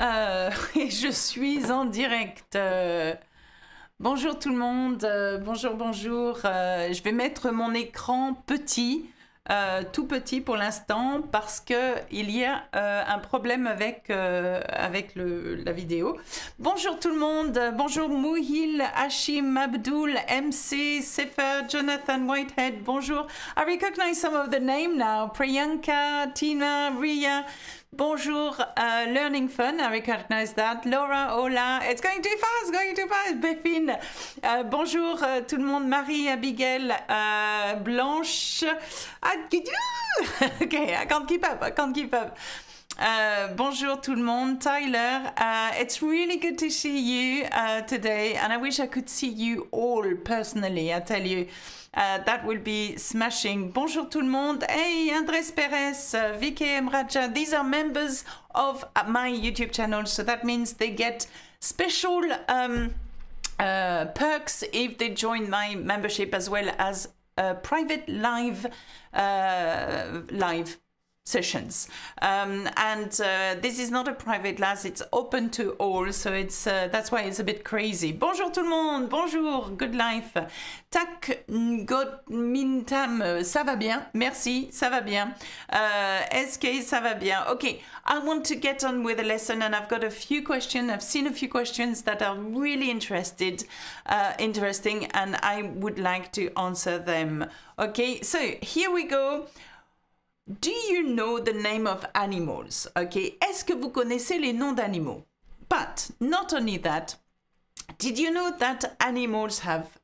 Euh, et je suis en direct. Euh, bonjour tout le monde, euh, bonjour, bonjour. je vais mettre mon écran petit, tout petit pour l'instant, parce que il y a un problème avec, avec la vidéo. Bonjour tout le monde, bonjour Mouhil, Hashim, Abdul, MC, Sefer, Jonathan Whitehead, bonjour. I recognize some of the names now, Priyanka, Tina, Ria. Bonjour, euh, Learning Fun. I recognize that. Laura, hola. It's going too fast, going too fast. Béfine. Euh, bonjour euh, tout le monde. Marie, Abigail, Blanche. Ah, ah! Okay, I can't keep up, I can't keep up. Uh, bonjour tout le monde, Tyler. Uh, it's really good to see you uh, today, and I wish I could see you all personally. I tell you, uh, that will be smashing. Bonjour tout le monde. Hey, Andres Perez, uh, Vicky M. Raja. These are members of my YouTube channel, so that means they get special um, uh, perks if they join my membership as well as a private live live sessions. Um, and uh, this is not a private class, it's open to all, so it's uh, that's why it's a bit crazy. Bonjour tout le monde, bonjour, good life. Tak got mintam, euh, ça va bien, merci, ça va bien. Uh, SK, ça va bien. Okay, I want to get on with the lesson and I've got a few questions, I've seen a few questions that are really interested, uh, interesting and I would like to answer them. Okay, so here we go. Do you know the name of animals? Okay, est-ce que vous connaissez les noms d'animaux? But not only that, did you know that animals have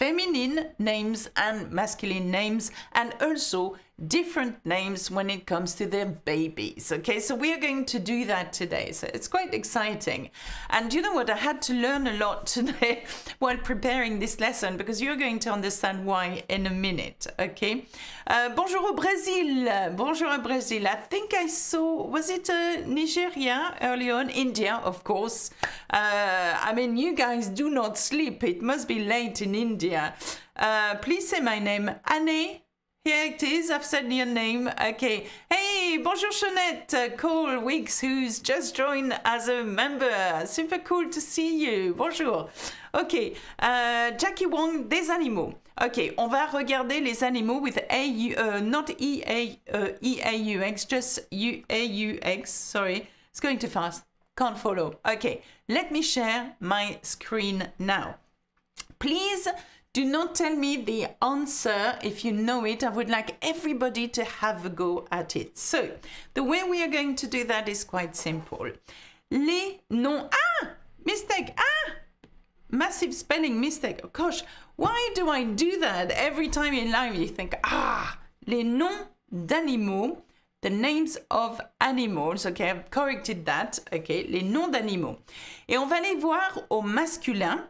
feminine names and masculine names and also different names when it comes to their babies. Okay, so we are going to do that today. So it's quite exciting. And you know what? I had to learn a lot today while preparing this lesson because you're going to understand why in a minute. Okay. Uh, bonjour au Brésil, Bonjour au Brésil. I think I saw, was it uh, Nigeria early on? India, of course. Uh, I mean, you guys do not sleep. It must be late in India. Uh, please say my name, Anne here it is, I've said your name. Okay. Hey, bonjour Chanette, uh, Cole Weeks, who's just joined as a member. Super cool to see you. Bonjour. Ok, uh, Jackie Wong, des animaux. Ok, on va regarder les animaux with A, U, uh, not E, A, uh, E, A, U, X, just U, A, U, X. Sorry, it's going too fast. Can't follow. Ok, let me share my screen now. Please do not tell me the answer if you know it. I would like everybody to have a go at it. So the way we are going to do that is quite simple. Les noms. Ah! Mistake. Ah! Massive spelling mistake. Oh, gosh, why do I do that every time in live? You think, ah, les noms d'animaux. The names of animals. Okay, I've corrected that. Okay, les noms d'animaux. Et on va les voir au masculin.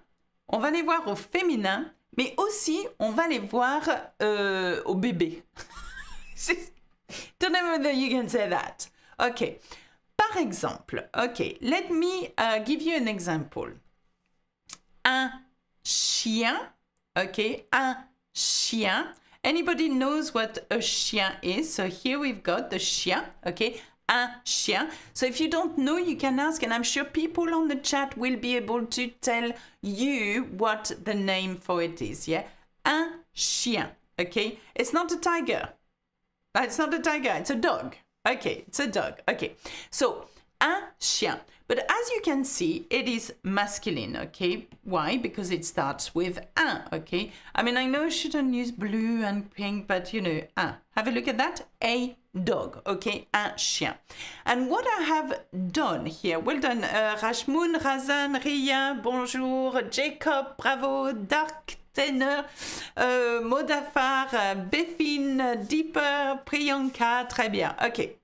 On va les voir au féminin mais aussi on va les voir euh, au bébé. Don't know whether you can say that. Ok. Par exemple, ok, let me uh, give you an example. Un chien, ok, un chien. Anybody knows what a chien is? So here we've got the chien, ok, un chien. So if you don't know, you can ask, and I'm sure people on the chat will be able to tell you what the name for it is. Yeah, un chien. Okay, it's not a tiger. Uh, it's not a tiger. It's a dog. Okay, it's a dog. Okay, so un chien. But as you can see, it is masculine, okay? Why? Because it starts with un, okay? I mean, I know I shouldn't use blue and pink, but you know, un. Have a look at that. A dog, okay, un chien. And what I have done here, well done, uh, Razan, Rien, bonjour, Jacob, bravo, Dark, Tenor, uh, Modafar, uh, Deeper, Priyanka, très bien, Okay,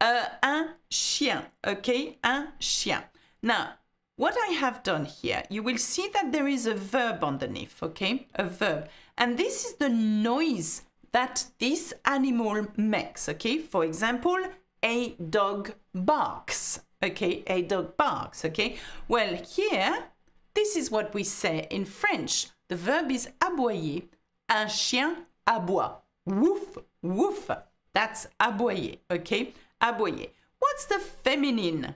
uh, un chien, okay, un chien. Now, what I have done here, you will see that there is a verb underneath, okay, a verb. And this is the noise that this animal makes, okay? For example, a dog barks, okay? A dog barks, okay? Well, here, this is what we say in French. The verb is aboyer. Un chien aboie. Woof, woof. That's aboyer, okay? Aboyer. What's the feminine,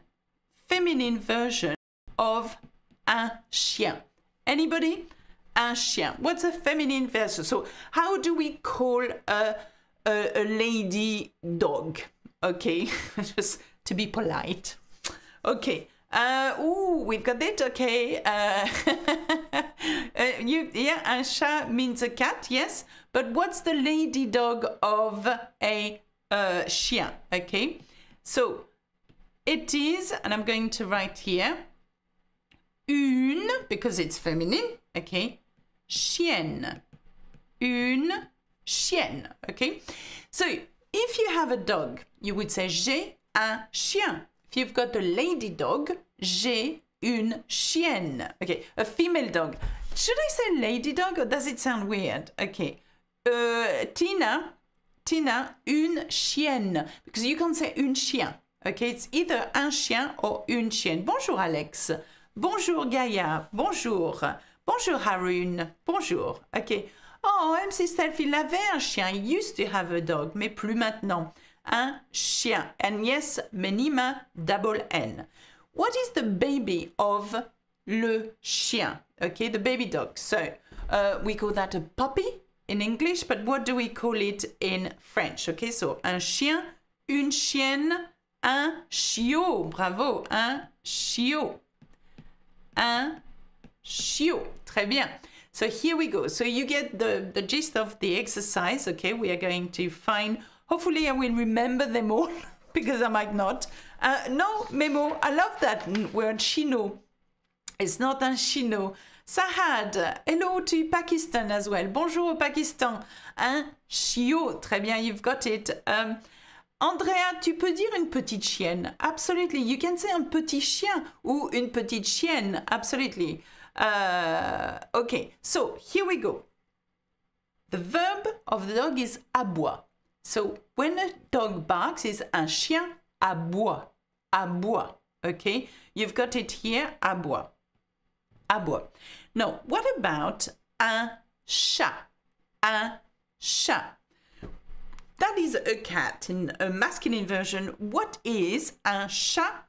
feminine version of un chien? Anybody? un chien? What's a feminine version? So how do we call a, a, a lady dog? Okay, just to be polite. Okay. Uh, ooh, we've got it. Okay. Uh, uh, you, yeah, un chat means a cat, yes. But what's the lady dog of a uh, chien? Okay. So it is, and I'm going to write here, une, because it's feminine. Okay. chienne. Une chienne. Okay? So if you have a dog, you would say j'ai un chien. If you've got a lady dog, j'ai une chienne. Okay, a female dog. Should I say lady dog or does it sound weird? Okay. Euh, Tina, Tina, une chienne. Because you can't say une chien. Okay, it's either un chien or une chienne. Bonjour Alex. Bonjour Gaïa. Bonjour. Bonjour, Haroun, Bonjour. OK. Oh, MC Self, il avait un chien. He used to have a dog, mais plus maintenant. Un chien. And yes, Menima, double N. What is the baby of le chien? ok, the baby dog. So, uh, we call that a puppy in English, but what do we call it in French? ok? so un chien, une chienne, un chiot. Bravo, un chiot. Un Shio. Très bien. So here we go. So you get the, the gist of the exercise. Okay, we are going to find, hopefully I will remember them all because I might not. Uh, no, Memo, I love that word, Shino. It's not un Shino. Sahad, uh, hello to Pakistan as well. Bonjour au Pakistan. Un chiot. Très bien, you've got it. Um, Andrea, tu peux dire une petite chienne. Absolutely. You can say un petit chien ou une petite chienne. Absolutely. Uh, okay, so here we go. The verb of the dog is aboie. So when a dog barks is un chien aboie. Aboie. Okay, you've got it here, aboie. Aboie. Now, what about un chat? Un chat. That is a cat in a masculine version. What is un chat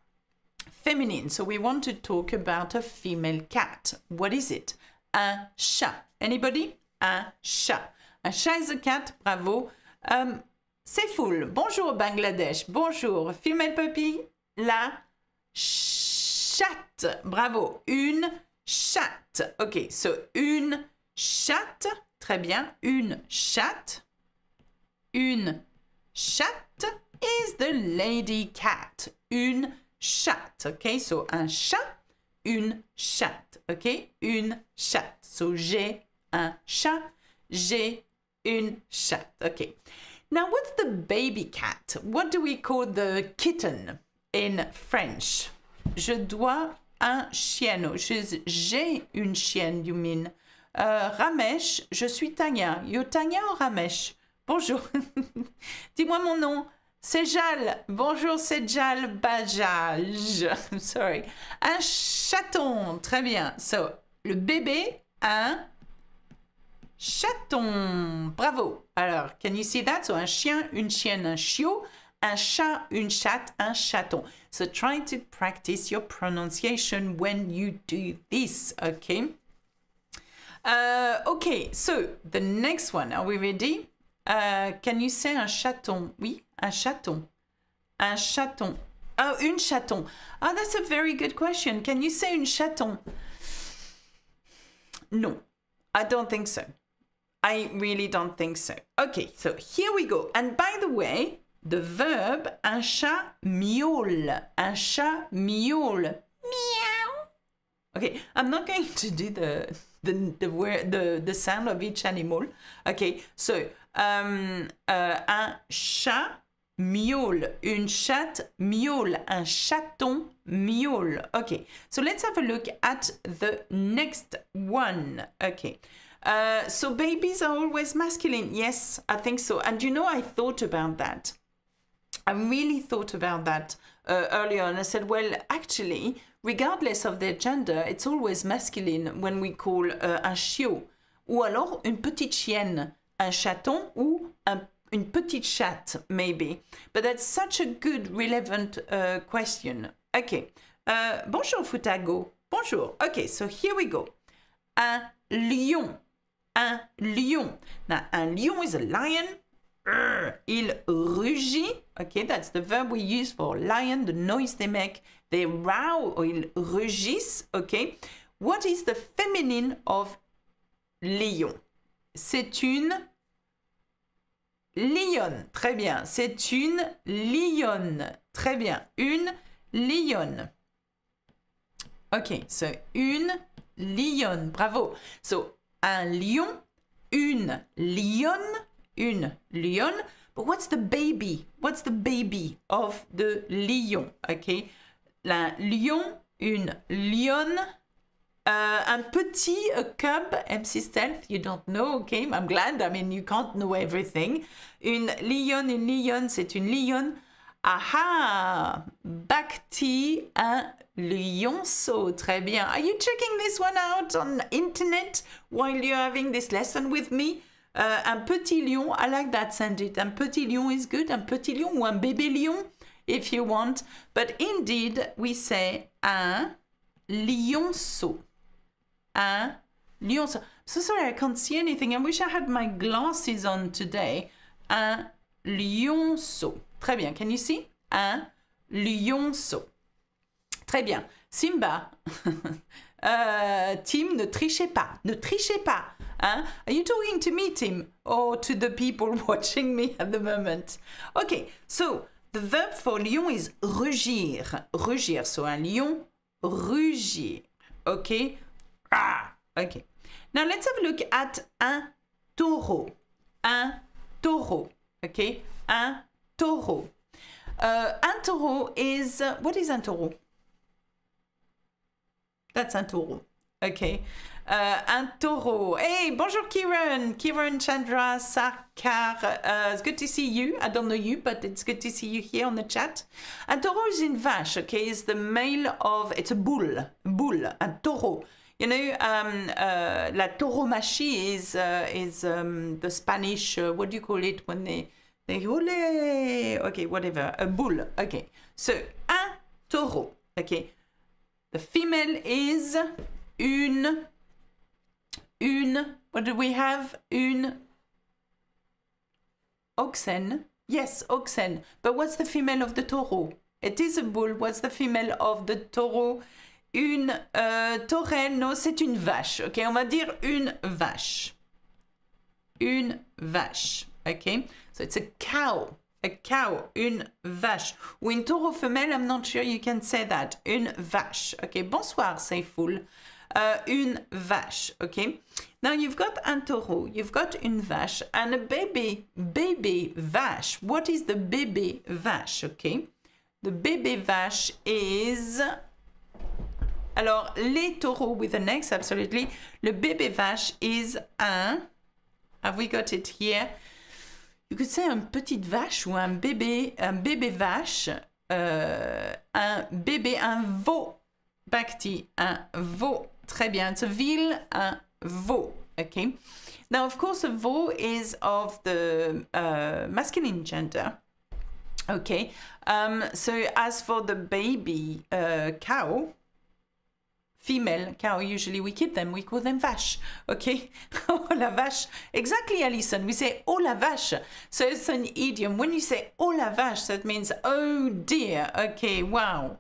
feminine. So we want to talk about a female cat. What is it? Un chat. Anybody? Un chat. Un chat is a cat. Bravo. Um, c'est full. Bonjour Bangladesh. Bonjour. Female puppy. La chatte. Bravo. Une chatte. Ok, so une chatte. Très bien. Une chatte. Une chatte is the lady cat. Une chat. ok? so un chat, une chatte. ok? une chatte. So j'ai un chat, j'ai une chatte. ok. Now, what's the baby cat? What do we call the kitten in French? Je dois un chien. J'ai une chienne, you mean. Euh, Ramesh, je suis Tania. Yo Tania ou Ramesh? Bonjour. Dis-moi mon nom. Jal, bonjour Jal Bajaj, I'm sorry. Un chaton, très bien. So, le bébé un chaton, bravo. Alors, can you see that? So, un chien, une chienne, un chiot, un chat, une chatte, un chaton. So, try to practice your pronunciation when you do this, okay? Uh, okay, so the next one, are we ready? Euh, can you say un chaton? Oui, un chaton. Un chaton. Oh, une chaton. oh, that's a very good question. Can you say une chaton? No, I don't think so. I really don't think so. Okay, so here we go. And by the way, the verb un chat miaule. Un chat miaule. Meow. Okay, I'm not going to do the the the the, the sound of each animal. Okay, so Euh, euh, un chat miaule, une chatte miaule, un chaton miaule. Okay, so let's have a look at the next one. Okay. Uh, so babies are always masculine. Yes, I think so. And you know, I thought about that. I really thought about that uh, earlier, and I said, well, actually, regardless of their gender, it's always masculine when we call uh, un chiot, ou alors une petite chienne. un chaton ou une petite chatte, maybe. But that's such a good, relevant uh, question. OK. Euh, bonjour, Futago. Bonjour. OK, so here we go. Un lion. Un lion. Now, un lion is a lion. Il rugit. Okay, that's the verb we use for lion, the noise they make. They row or ils rugissent. Okay. What is the feminine of lion? C'est une lionne. Très bien. C'est une lionne. Très bien. Une lionne. Ok, C'est une lionne. Bravo. So un lion, une lionne, une lionne. But what's the baby? What's the baby of the lion? Ok. Un lion, une lionne, uh, un petit a cub MC you don't know, okay, I'm glad, I mean, you can't know everything. Une lionne, une lionne, c'est une lionne. Aha! Bacti un lionceau. Très bien. Are you checking this one out on internet while you're having this lesson with me? Uh, un petit lion, I like that, Sandit. Un petit lion is good. Un petit lion ou un bébé lion, if you want. But indeed, we say un lionceau. Un lionceau. so sorry, I can't see anything. I wish I had my glasses on today. Un hein? lionceau. Très bien. Can you see? Un hein? lionceau. Très bien. Simba. Euh, Tim, ne trichez pas. Ne trichez pas. Hein? Are you talking to me, Tim? Or to the people watching me at the moment? Okay, so the verb for lion is rugir. Rugir. So un lion rugir. Okay? Okay. Now let's have a look at un taureau. Un taureau. Okay. Un taureau. Uh, un taureau is what is un taureau? That's un taureau. Okay. Uh, un taureau. Hey, bonjour Kiran, Kiran Chandra Sarkar. Uh, it's good to see you. I don't know you, but it's good to see you here on the chat. Un taureau is in vache, okay? It's the male of, it's a bull, bull, un taureau. You know, um, uh, la tauromachi is uh, is um, the Spanish. Uh, what do you call it when they they ole? Okay, whatever. A bull. Okay. So un taureau. Okay. The female is une une. What do we have? Une oxen. Yes, oxen. But what's the female of the taureau? It is a bull. What's the female of the taureau? une euh, taurelle, non, c'est une vache, ok On va dire une vache. Une vache, ok So it's a cow, a cow, une vache. Ou une taureau femelle, I'm not sure you can say that. Une vache, ok Bonsoir, c'est foule. Euh, une vache, ok Now you've got un taureau, you've got une vache, and a baby, baby vache. What is the baby vache, ok The baby vache is Alors, les taureaux with an X, absolutely. Le bébé vache is un. Have we got it here? You could say une petite vache ou un bébé, un bébé vache, euh, un bébé, un veau. Bhakti, un veau. Très bien. It's a un veau. Okay. Now, of course, a veau is of the uh, masculine gender. Okay. Um, so as for the baby uh, cow, female cow usually we keep them we call them vache okay oh la vache exactly alison we say oh la vache so it's an idiom when you say oh la vache that means oh dear okay wow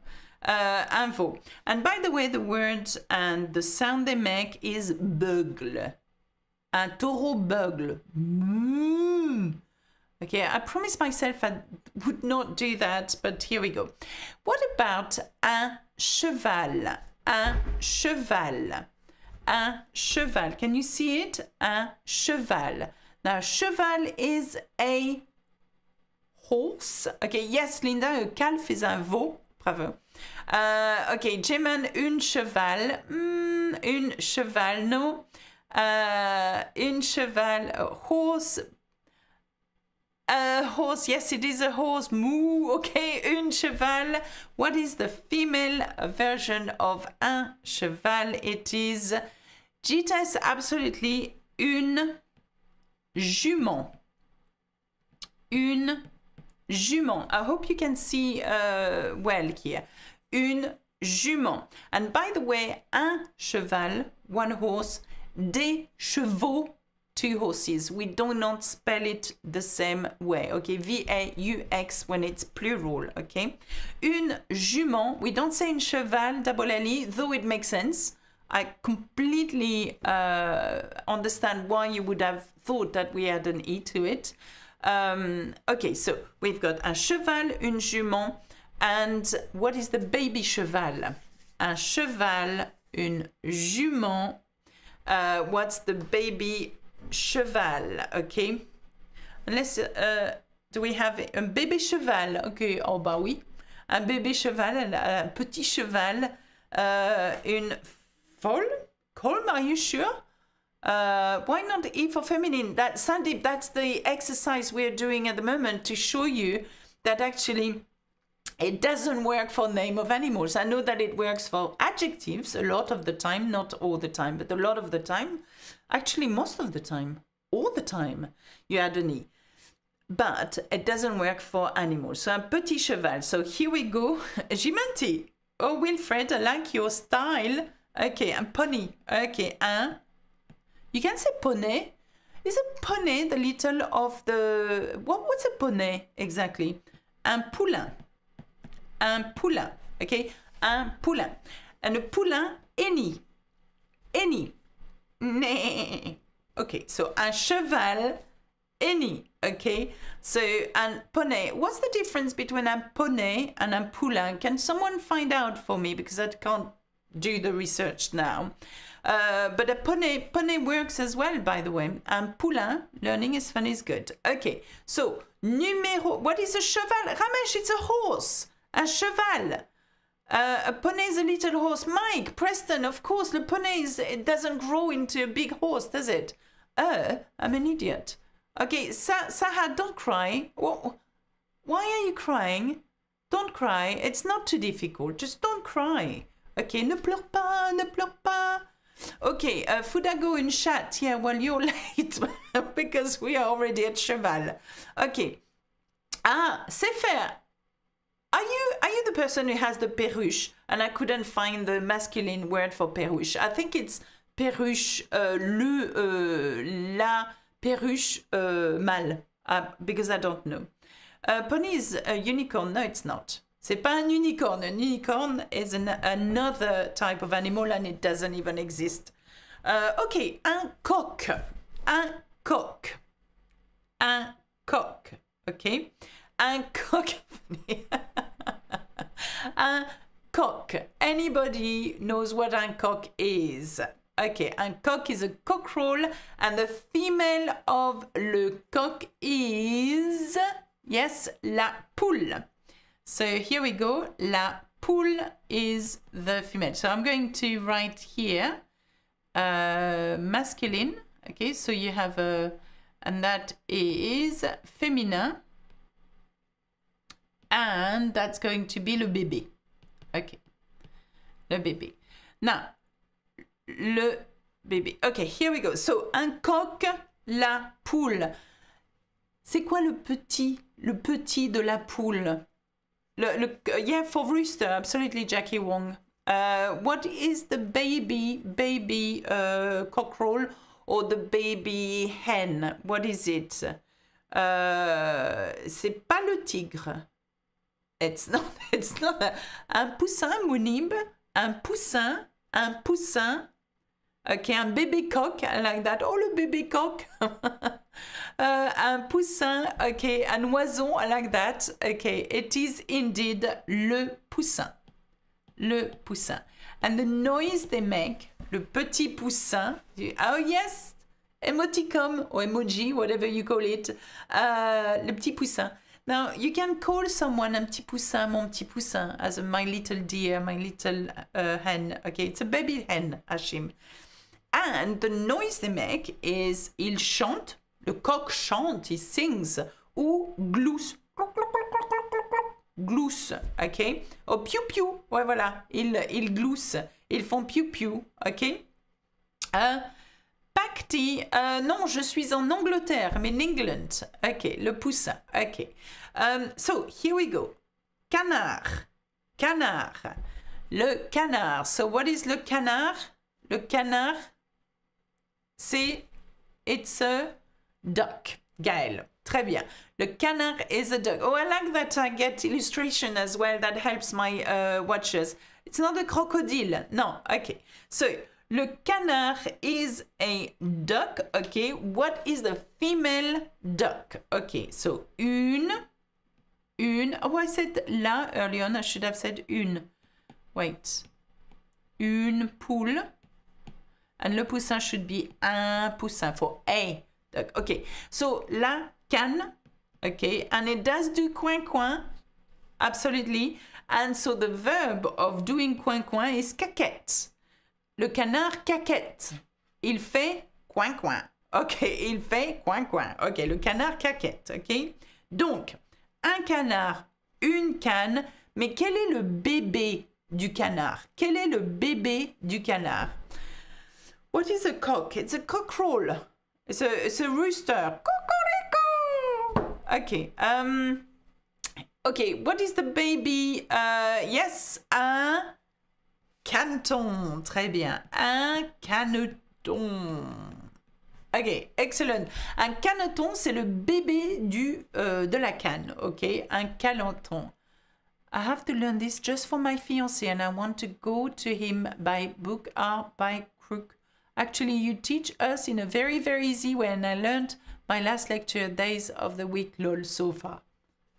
uh, info and by the way the words and the sound they make is bugle un taureau bugle mm. Okay, I promised myself I would not do that, but here we go. What about un cheval? un cheval. Un cheval. Can you see it? Un cheval. Now, cheval is a horse. Okay, yes, Linda, a calf is un veau. Bravo. Uh, ok, une cheval. Hmm, une cheval, non. un euh, une cheval, horse, a horse. Yes, it is a horse. Moo. Okay, un cheval. What is the female version of un cheval? It is. Gita is absolutely une jument. Une jument. I hope you can see uh, well here. Une jument. And by the way, un cheval, one horse, des chevaux two horses. We do not spell it the same way, okay? V-A-U-X when it's plural, okay? Une jument, we don't say une cheval, Dabolali, though it makes sense. I completely uh, understand why you would have thought that we had an E to it. Um, okay, so we've got un cheval, une jument, and what is the baby cheval? Un cheval, une jument. Uh, what's the baby cheval, ok Unless, uh, do we have a baby cheval Ok, oh bah oui. Un bébé cheval, un petit cheval, uh, une folle Colm, are you sure? Uh, why not E for feminine? That Sandeep, that's the exercise we're doing at the moment to show you that actually it doesn't work for name of animals. I know that it works for adjectives a lot of the time, not all the time, but a lot of the time. Actually, most of the time, all the time, you add a knee But it doesn't work for animals. So I'm petit cheval. So here we go. gimenti. Oh, Wilfred, I like your style. Okay, un pony. Okay, un. You can say poney. Is a poney the little of the... What, what's a poney exactly? Un poulain. Un poulain. Okay, un poulain. And a poulain, any. Any. Okay, so un cheval, any. Okay, so un poney. What's the difference between un poney and un poulain? Can someone find out for me? Because I can't do the research now. Uh, but a poney, poney works as well, by the way. Un poulain, learning is fun is good. Okay, so numero, what is a cheval? Ramesh, it's a horse. A cheval. Uh, a pony is a little horse. Mike, Preston, of course, the pony is, it doesn't grow into a big horse, does it? Uh, I'm an idiot. Okay, Sa Saha, don't cry. Why are you crying? Don't cry. It's not too difficult. Just don't cry. Okay, ne pleure pas, ne pleure pas. Okay, uh, Fudago in chat. Yeah, well, you're late because we are already at Cheval. Okay. Ah, c'est faire. Are you are you the person who has the perruche? And I couldn't find the masculine word for perruche. I think it's perruche, euh, le, euh, la perruche euh, uh, mâle, because I don't know. Uh, pony is a unicorn. No, it's not. C'est pas un unicorn. An unicorn is an, another type of animal and it doesn't even exist. Uh, okay, un coq. Un coq. Un coq. Okay. un coq un cock anybody knows what a cock is okay A cock is a cockerel and the female of le coq is yes la poule so here we go la poule is the female so i'm going to write here uh, masculine okay so you have a and that is femina. and that's going to be le bébé. OK. Le bébé. Now, le bébé. OK, here we go. So, un coq, la poule. C'est quoi le petit, le petit de la poule? Le, le, yeah, for rooster, absolutely, Jackie Wong. Uh, what is the baby, baby uh, cockerel or the baby hen? What is it? Uh, c'est pas le tigre. It's not, it's not Un poussin, Mounib. Un poussin. Un poussin. Ok, un bébé coq, like that. Oh, le bébé coq. Euh, un poussin, ok, un oiseau, like that. Ok, it is indeed le poussin. Le poussin. And the noise they make, le petit poussin. Oh, yes, emoticum or emoji, whatever you call it. Euh, le petit poussin. Now, you can call someone un petit poussin, mon petit poussin, as my little dear, my little uh, hen. Okay, it's a baby hen, Hashim. And the noise they make is il chante, le coq chante, he sings, ou glousse. Glousse, ok Oh, piou piou, ouais, voilà, ils, ils gloussent, ils font piou piou, ok euh, Pacti, euh, non, je suis en Angleterre, mais en England. Ok, le poussin. Ok. Um, so, here we go. Canard. Canard. Le canard. So, what is le canard? Le canard, c'est it's a duck. Gaël. Très bien. Le canard is a duck. Oh, I like that I get illustration as well. That helps my uh, watchers. It's not a crocodile. Non, ok. So, le canard is a duck. Okay. What is the female duck? Okay. So une, une. Oh, I said la early on. I should have said une. Wait. Une poule. And le poussin should be un poussin for a duck. Okay. So la canne. Okay. And it does do coin coin. Absolutely. And so the verb of doing coin coin is caquette. Le canard caquette. Il fait coin coin. OK, il fait coin coin. OK, le canard caquette. OK. Donc, un canard, une canne. Mais quel est le bébé du canard Quel est le bébé du canard What is a cock It's a cockerel. It's a, a rooster. Cocorico OK. Um, OK, what is the baby? Uh, yes, un uh, caneton. Très bien. Un caneton. Ok, excellent. Un caneton, c'est le bébé du, euh, de la canne. Ok, un caneton. I have to learn this just for my fiancé and I want to go to him by book or by crook. Actually, you teach us in a very, very easy way and I learned my last lecture days of the week lol so far.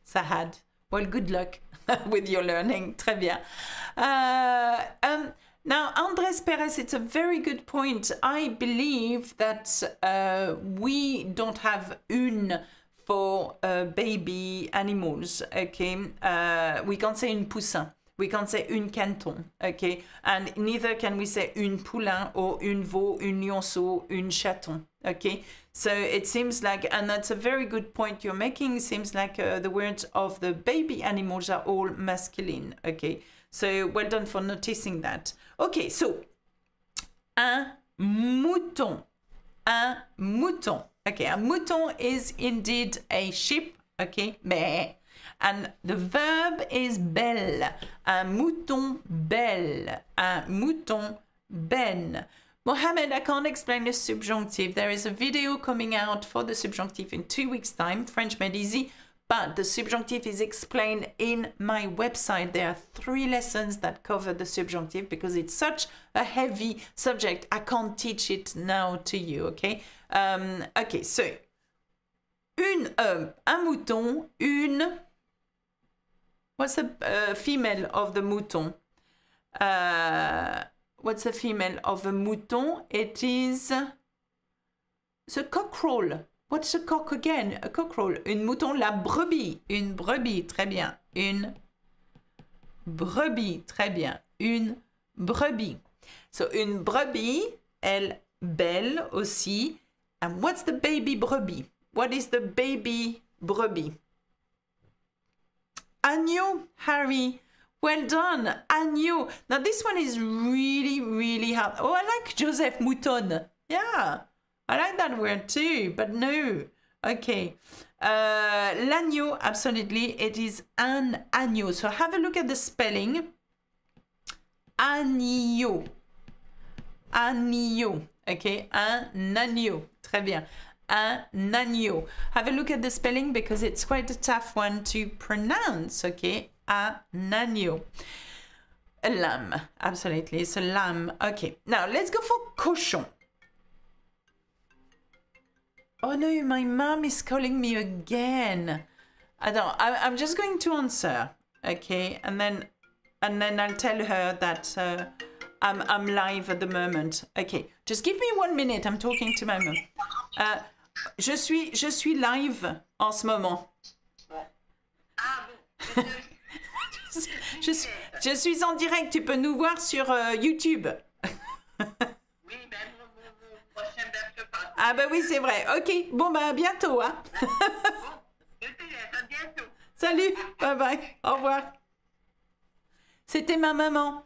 Sahad. Well, good luck. with your learning trivia. Uh, um, now, Andres Perez, it's a very good point. I believe that uh, we don't have une for uh, baby animals, okay? Uh, we can't say une poussin. We can't say une canton, okay? And neither can we say une poulain or une veau, une lionceau, une chaton okay so it seems like and that's a very good point you're making it seems like uh, the words of the baby animals are all masculine okay so well done for noticing that okay so un mouton un mouton okay a mouton is indeed a sheep okay Bleh. and the verb is belle un mouton belle un mouton belle. Mohammed, I can't explain the subjunctive. There is a video coming out for the subjunctive in two weeks' time, French made easy, but the subjunctive is explained in my website. There are three lessons that cover the subjunctive because it's such a heavy subject. I can't teach it now to you, okay? Um, okay, so une, un mouton, une. What's a uh, female of the mouton? Uh, What's the female of a mouton? It is the cockerel. What's a cock again? A cockerel. Une mouton, la brebis. Une brebis, très bien. Une brebis, très bien. Une brebis. So, une brebis, elle belle aussi. And what's the baby brebis? What is the baby brebis? Agneau, Harry. Well done. And Now, this one is really, really hard. Oh, I like Joseph Mouton. Yeah. I like that word too, but no. Okay. Uh, L'agneau, absolutely. It is an agneau. So have a look at the spelling. Agneau. Agneau. Okay. Un agneau. Très bien. Un agneau. Have a look at the spelling because it's quite a tough one to pronounce. Okay a naniu. A lamb, absolutely, it's a lamb. Okay, now let's go for cochon. Oh no, my mom is calling me again. I don't, I, I'm just going to answer, okay? And then, and then I'll tell her that uh, I'm, I'm live at the moment. Okay, just give me one minute, I'm talking to my mom. Uh, je suis, je suis live en ce moment. Ah, je, suis, je suis en direct, tu peux nous voir sur euh, YouTube. oui, ben, ah bah oui, c'est vrai. Ok, bon bah à bientôt. Salut, bye bye, au revoir. C'était ma maman.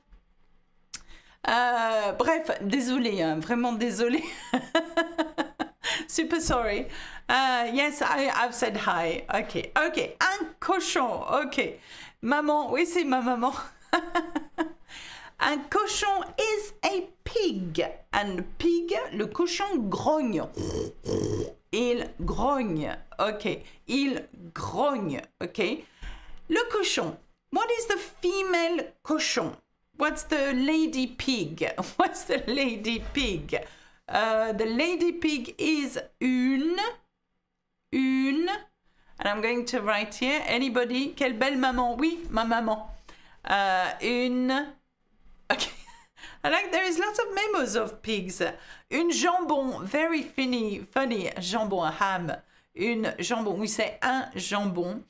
Euh, bref, désolé hein, vraiment désolé Super sorry. Euh, yes, I, I've said hi. ok, ok Un cochon, ok. Maman, oui, c'est ma maman. Un cochon is a pig. Un pig, le cochon grogne. Il grogne, ok. Il grogne, ok. Le cochon. What is the female cochon? What's the lady pig? What's the lady pig? Uh, the lady pig is une, une And I'm going to write here, anybody, quelle belle maman. Oui, ma maman. Euh, une... Okay. I like there is lots of memos of pigs. Une jambon, very funny, funny, jambon, ham. Une jambon, we say un jambon.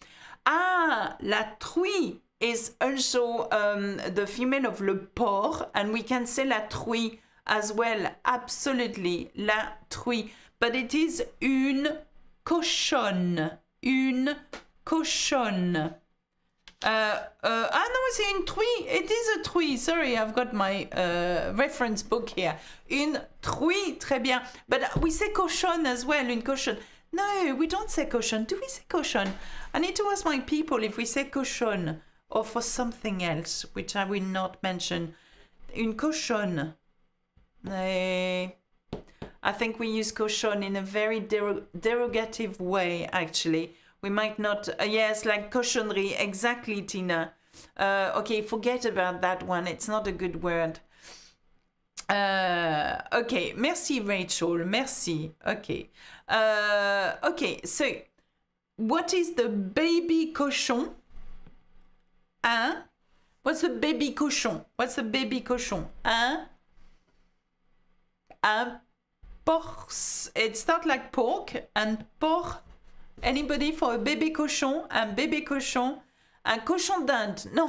Ah, la truie is also um, the female of le porc, and we can say la truie as well, absolutely, la truie. But it is une cochonne. une cochonne. Uh, uh, ah no, it's une truie. It is a truie. Sorry, I've got my uh, reference book here. Une truie, très bien. But we say cochonne as well, une cochonne. No, we don't say cochonne. Do we say cochonne? I need to ask my people if we say cochonne or for something else, which I will not mention. Une cochonne. Eh, I think we use cochon in a very derog derogative way, actually. We might not, uh, yes, like cautionary, exactly, Tina. Uh, okay, forget about that one. It's not a good word. Uh, okay, merci, Rachel. Merci. Okay. Uh, okay, so what is the baby cochon? Hein? What's a baby cochon? What's a baby cochon? Hein? Un Porc, it not like pork and pork anybody for a bébé cochon, un bébé cochon, un cochon d'Inde. Non,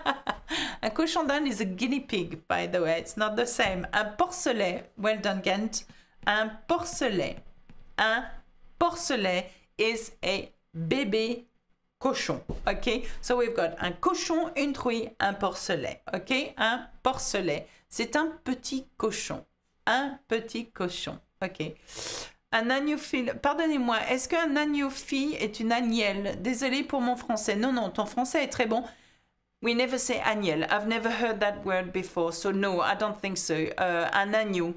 un cochon d'Inde is a guinea pig, by the way. It's not the same. Un porcelet. Well done, Kent. Un porcelet. Un porcelet is a bébé cochon. Okay, so we've got un cochon, une truie, un porcelet. Okay, un porcelet. C'est un petit cochon un petit cochon. Ok. Un agneau-fille, Pardonnez-moi, est-ce qu'un agneau-fille est une agnelle Désolée pour mon français. Non, non, ton français est très bon. We never say agnelle. I've never heard that word before, so no, I don't think so. Euh, un agneau,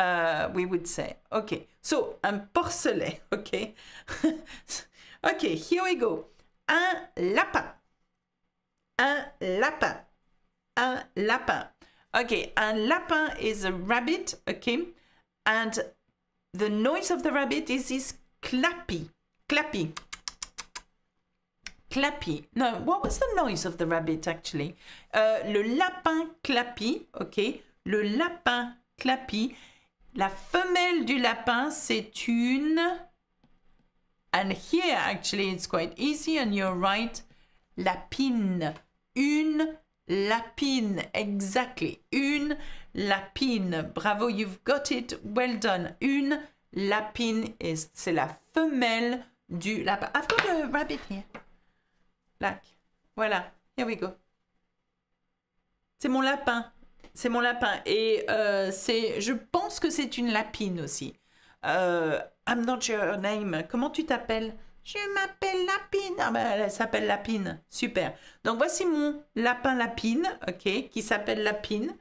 euh, we would say. ok. so un porcelet, ok. Ok, here we go. Un lapin. Un lapin. Un lapin. Okay, and lapin is a rabbit, okay? And the noise of the rabbit is this clappy, clappy, clappy. No, what was the noise of the rabbit actually? Uh, le lapin clappy, okay? Le lapin clappy. La femelle du lapin, c'est une... And here actually it's quite easy and you right. Lapine. Une lapine, exactly. Une lapine. Bravo, you've got it. Well done. Une lapine, c'est la femelle du lapin. I've got a rabbit here. Lac. Voilà. Here we go. C'est mon lapin. C'est mon lapin. Et euh, c'est, je pense que c'est une lapine aussi. Euh, I'm not your name. Comment tu t'appelles je m'appelle Lapine. Ah ben, elle s'appelle Lapine. Super. Donc, voici mon lapin Lapine, ok, qui s'appelle Lapine,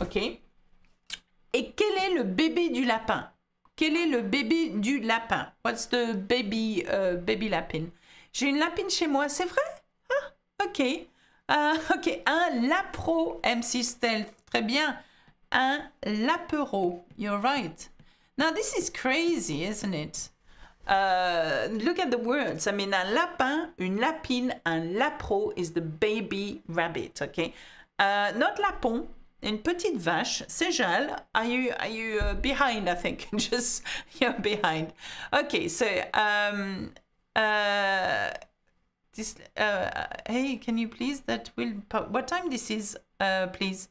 ok. Et quel est le bébé du lapin Quel est le bébé du lapin What's the baby, euh, baby lapin J'ai une lapine chez moi, c'est vrai Ah, ok. Euh, ok, un lapro, MC Stealth. Très bien. Un lapero. You're right. Now, this is crazy, isn't it Uh, look at the words. I mean, un lapin, une lapine, un lapro is the baby rabbit, okay? Uh, notre lapon, une petite vache, Sejal, are you, are you uh, behind, I think? Just, you're behind. Okay, so, um, uh, this, uh, hey, can you please, that will, what time this is, uh, please?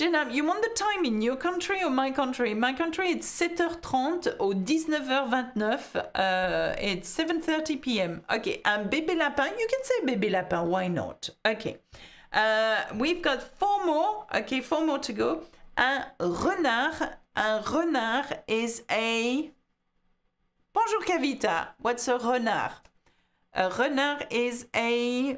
Jenna, you want the time in your country or my country? My country, it's 7h30 ou 19h29. it's 7.30 p.m. Okay, un bébé lapin. You can say bébé lapin, why not? Okay. Euh, we've got four more. Okay, four more to go. Un renard. Un renard is a... Bonjour Kavita. What's a renard? A renard is a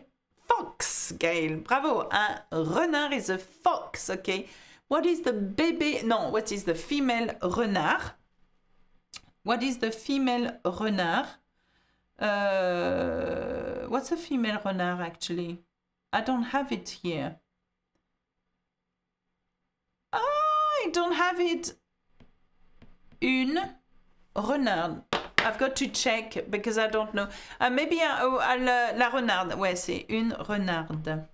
fox, Gail. Bravo. Un renard is a fox, OK? What is the baby... Non, what is the female renard? What is the female renard? Uh, what's a female renard, actually? I don't have it here. I don't have it. Une renarde. I've got to check because I don't know. Ah, maybe I, uh, oh, ah, la, renarde. Ouais, c'est une renarde.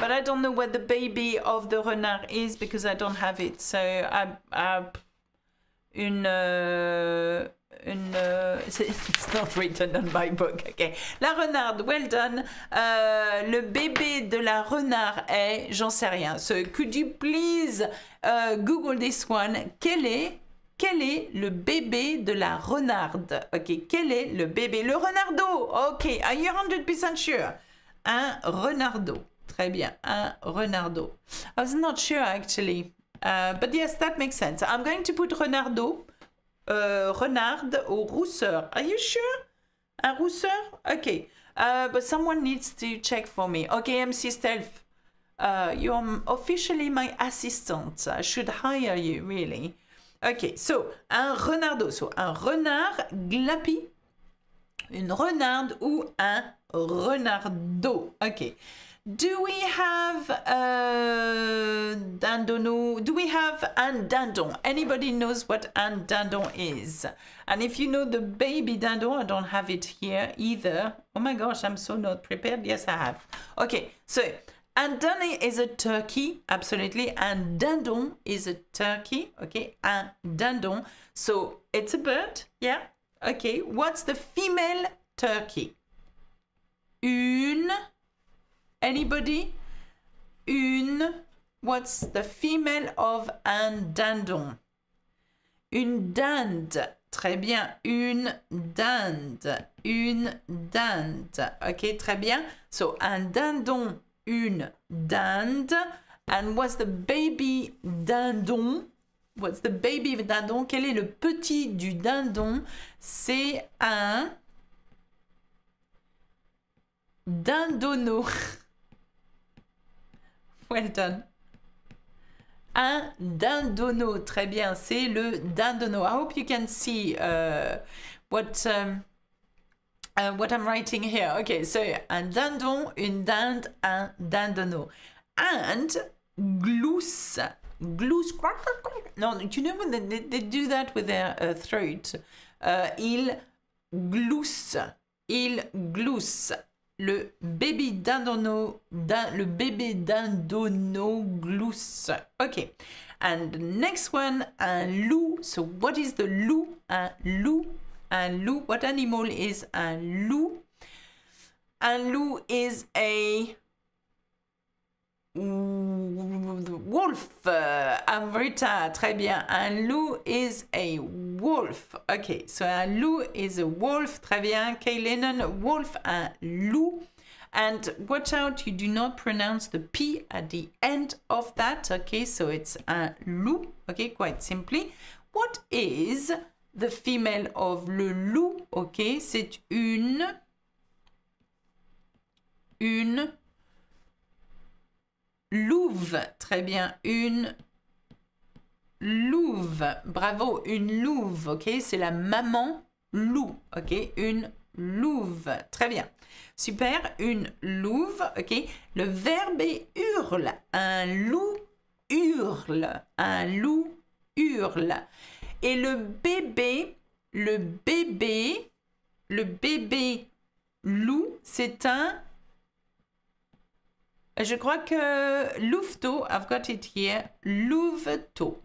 But I don't know what the baby of the renard is because I don't have it. So I, une euh, une euh, it's not written on my book. Okay. La renarde, well done. Euh, le bébé de la renarde est, j'en sais rien. So could you please uh, Google this one? Quel est quel est le bébé de la renarde Ok, quel est le bébé Le Renardo Ok, are you 100% sure Un renardeau. Très bien, un renardeau. I was not sure actually. Uh, but yes, that makes sense. I'm going to put Renardo, uh, renarde ou rousseur. Are you sure Un rousseur Ok. Uh, but someone needs to check for me. Ok, MC Stealth. you're officially my assistant. I should hire you, really. Ok, so un renardeau, so un renard glapi, une renarde ou un renardeau. Ok. Do we have a euh, dandono? Do we have un dandon? Anybody knows what un dandon is? And if you know the baby dandon, I don't have it here either. Oh my gosh, I'm so not prepared. Yes, I have. Okay, so Adana is a turkey, absolutely, and dindon is a turkey, okay, and dindon. So it's a bird, yeah? Okay, what's the female turkey? Une, anybody? Une, what's the female of un dindon? Une dinde, Très bien. Une dinde. Une dinde. OK, très bien. So, un dindon une dinde. And what's the baby dindon? What's the baby dindon? Quel est le petit du dindon? C'est un dindono. Well done. Un dindono. Très bien. C'est le dindono. I hope you can see uh, what. Um, uh, what I'm writing here. Okay, so un dindon, une dinde, un dindono. And glousse, Gloose. No, do you know when they, they do that with their uh, throat? Uh, il glousse. Il glousse. Le bébé dindono, din, le bébé dindono glousse. Okay. And next one, un loup. So what is the loup? Un loup and loup. What animal is and loup? And loup is a wolf. Uh, i très bien. Un loup is a wolf. Okay, so a loup is a wolf. Très bien. Kay Lennon, wolf, un loup. And watch out, you do not pronounce the P at the end of that. Okay, so it's un loup. Okay, quite simply. What is the female of, le loup, ok, c'est une, une louve, très bien, une louve, bravo, une louve, ok, c'est la maman loup, ok, une louve, très bien, super, une louve, ok, le verbe est hurle, un loup hurle, un loup hurle. Et le bébé, le bébé, le bébé loup, c'est un... Je crois que louveteau, I've got it here, louveteau.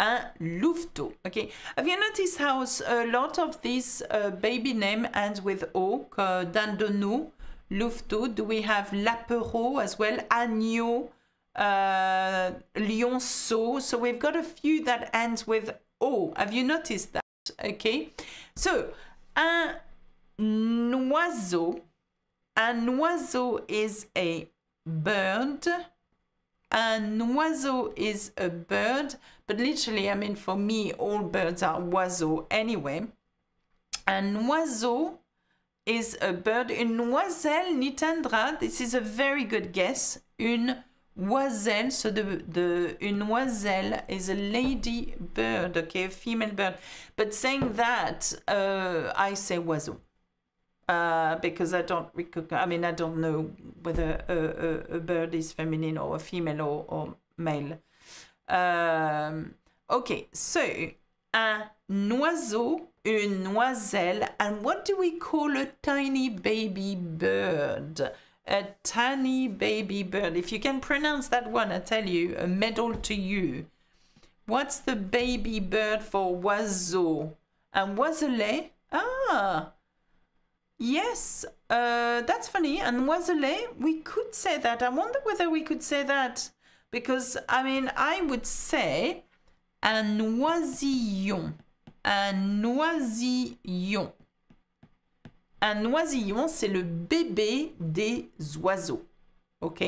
Un louveteau, Ok, Have you noticed how a lot of these uh, baby name ends with O, d'un de nous, louveteau, do we have lapereau as well, agneau, uh, lionceau. So we've got a few that ends with O. Have you noticed that? Okay. So, un oiseau. Un oiseau is a bird. An oiseau is a bird, but literally, I mean, for me, all birds are oiseau. anyway. un oiseau is a bird. Une oiselle nitendra. This is a very good guess. Une Oiselle, so the, the, une oiselle is a lady bird, okay, a female bird. But saying that, uh, I say oiseau. Uh, because I don't I mean, I don't know whether a, a, a bird is feminine or a female or, or male. Um, okay, so un oiseau, une noiselle, and what do we call a tiny baby bird? a tiny baby bird. If you can pronounce that one, I tell you, a medal to you. What's the baby bird for oiseau? And oiselet? Ah, yes, uh, that's funny. And oiselet, we could say that. I wonder whether we could say that. Because, I mean, I would say an oisillon. An oisillon. Un oisillon, c'est le bébé des oiseaux. OK?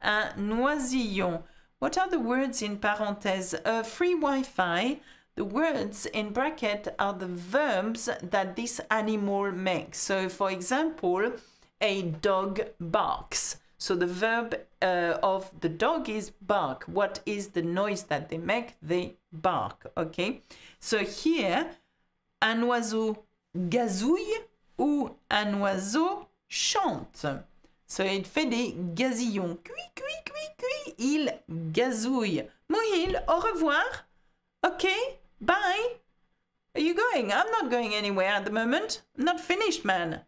Un oisillon. What are the words in parenthèse? free Wi-Fi. The words in bracket are the verbs that this animal makes. So, for example, a dog barks. So the verb uh, of the dog is bark. What is the noise that they make? They bark. Okay. So here, un oiseau gazouille où un oiseau chante. So, il fait des gazillons. Cui, cui, cui, cui. Il gazouille. Mohil, au revoir. OK, bye. Are you going? I'm not going anywhere at the moment. I'm not finished, man.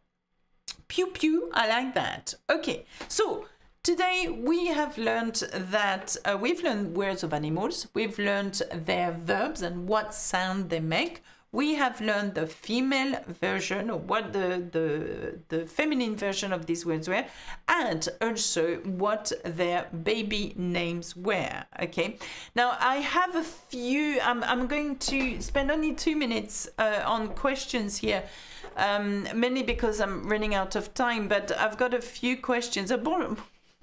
Pew pew, I like that. Okay, so today we have learned that uh, we've learned words of animals, we've learned their verbs and what sound they make we have learned the female version or what the, the, the feminine version of these words were and also what their baby names were. Okay, now I have a few, I'm, I'm going to spend only two minutes uh, on questions here. Um, mainly because I'm running out of time, but I've got a few questions.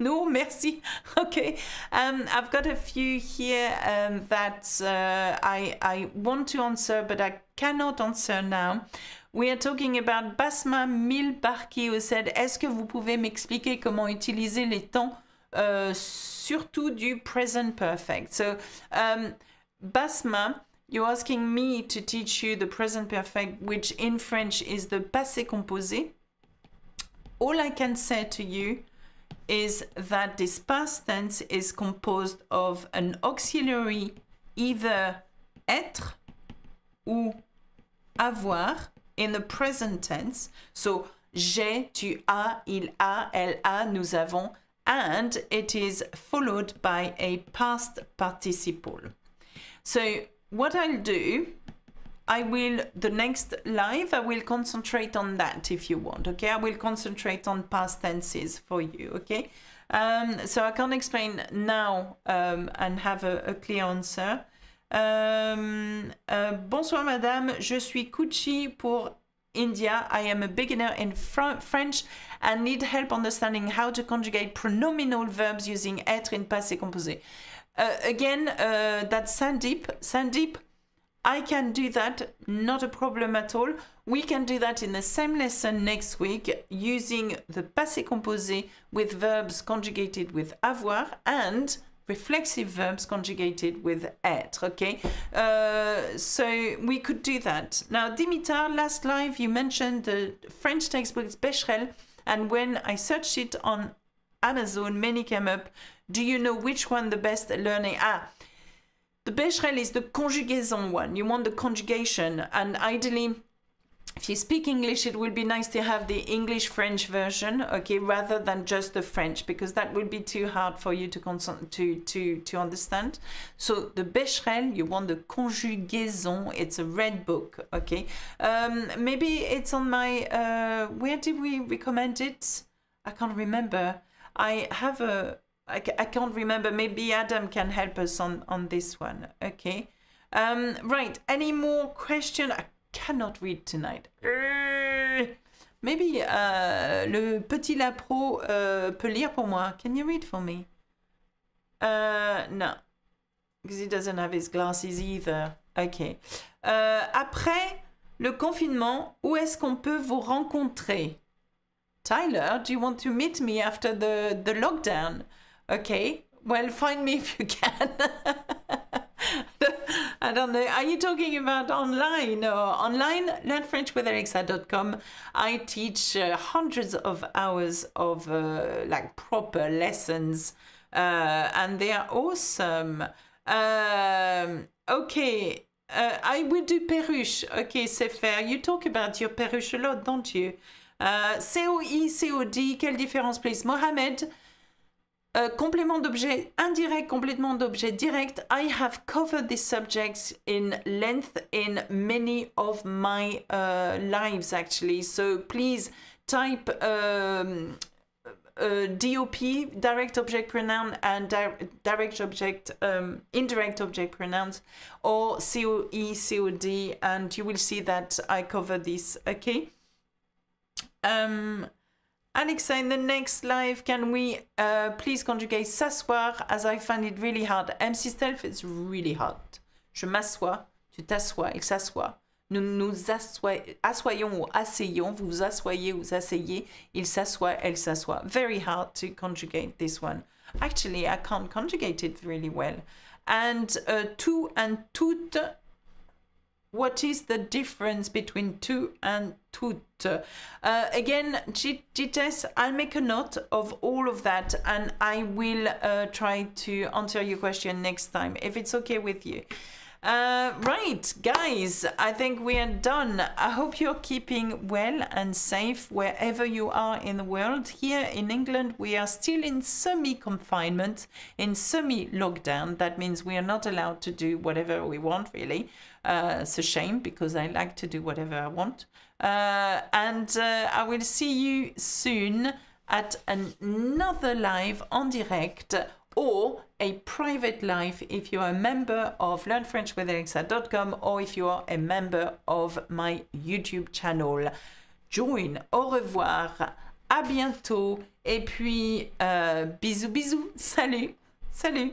No, merci. Okay, um, I've got a few here um, that uh, I, I want to answer, but I cannot answer now. We are talking about Basma Milbarki who said, est-ce que vous pouvez m'expliquer comment utiliser les temps, euh, surtout du present perfect? So, um, Basma, you're asking me to teach you the present perfect, which in French is the passé composé. All I can say to you is that this past tense is composed of an auxiliary either être ou avoir in the present tense. So j'ai, tu as, il a, elle a, nous avons, and it is followed by a past participle. So what I'll do I will, the next live, I will concentrate on that if you want, okay? I will concentrate on past tenses for you, okay? Um, so I can't explain now um, and have a, a clear answer. Um, uh, bonsoir madame, je suis Kuchi pour India. I am a beginner in Fr French and need help understanding how to conjugate pronominal verbs using être in passé composé. Uh, again, uh, that's Sandeep. Sandeep, I can do that, not a problem at all. We can do that in the same lesson next week using the passé composé with verbs conjugated with avoir and reflexive verbs conjugated with être, okay? Uh, so we could do that. Now, Dimitar, last live, you mentioned the French textbook Becherel, and when I searched it on Amazon, many came up. Do you know which one the best learning? Ah, the Bechdel is the conjugaison one. You want the conjugation, and ideally, if you speak English, it would be nice to have the English French version, okay, rather than just the French, because that would be too hard for you to to to to understand. So the Becherel, you want the conjugaison. It's a red book, okay. Um, maybe it's on my. Uh, where did we recommend it? I can't remember. I have a I, I can't remember. Maybe Adam can help us on, on this one. Okay. Um, right. Any more question? I cannot read tonight. Uh, maybe uh, le petit lapro uh, peut lire pour moi. Can you read for me? Uh, no. Because he doesn't have his glasses either. Okay. Uh, après le confinement, où est-ce qu'on peut vous rencontrer? Tyler, do you want to meet me after the, the lockdown? Okay, well, find me if you can. I don't know. Are you talking about online or online? LearnFrenchWithAlexa.com. I teach uh, hundreds of hours of uh, like proper lessons, uh, and they are awesome. Um, okay. Uh, I will do Peruche. Okay, c'est fair. You talk about your Peruche a lot, don't you? C-O-E, uh, C-O-D, quelle différence, please? Mohamed, uh, complément d'objet indirect, complément d'objet direct. I have covered these subjects in length in many of my uh, lives actually. So please type um, uh, DOP, direct object pronoun, and di direct object, um, indirect object pronouns, or COE, COD, and you will see that I cover this, okay? Um, Alexa, in the next live, can we uh, please conjugate s'asseoir as I find it really hard? MC Stealth, it's really hard. Je m'assois, tu t'assois, il s'assoit. Nous nous assoy assoyons ou asseyons, vous assoyez ou asseyez, il s'assoit, elle s'assoit. Very hard to conjugate this one. Actually, I can't conjugate it really well. And uh, tout and toutes what is the difference between tu and tout? Uh, again, Gites, I'll make a note of all of that and I will uh, try to answer your question next time if it's okay with you. Uh, right, guys, I think we are done. I hope you're keeping well and safe wherever you are in the world. Here in England, we are still in semi confinement, in semi lockdown. That means we are not allowed to do whatever we want, really. Uh, it's a shame because I like to do whatever I want. Uh, and uh, I will see you soon at another live on direct or a private live if you are a member of learnfrenchwithalexa.com or if you are a member of my YouTube channel. Join, au revoir, à bientôt et puis euh, bisous bisous, salut, salut.